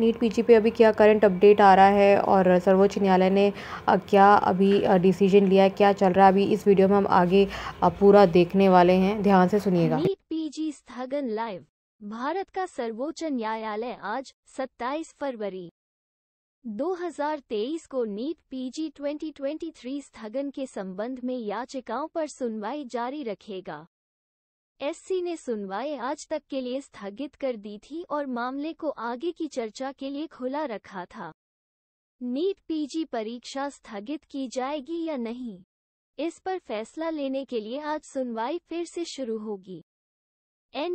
NEET PG पे अभी क्या करंट अपडेट आ रहा है और सर्वोच्च न्यायालय ने क्या अभी डिसीजन लिया है क्या चल रहा है अभी इस वीडियो में हम आगे पूरा देखने वाले हैं ध्यान से सुनिएगा नीट पीजी स्थगन लाइव भारत का सर्वोच्च न्यायालय आज 27 फरवरी 2023 को नीट पीजी 2023 स्थगन के संबंध में याचिकाओं पर सुनवाई जारी रखेगा एससी ने सुनवाई आज तक के लिए स्थगित कर दी थी और मामले को आगे की चर्चा के लिए खुला रखा था नीट पीजी परीक्षा स्थगित की जाएगी या नहीं इस पर फैसला लेने के लिए आज सुनवाई फिर से शुरू होगी एन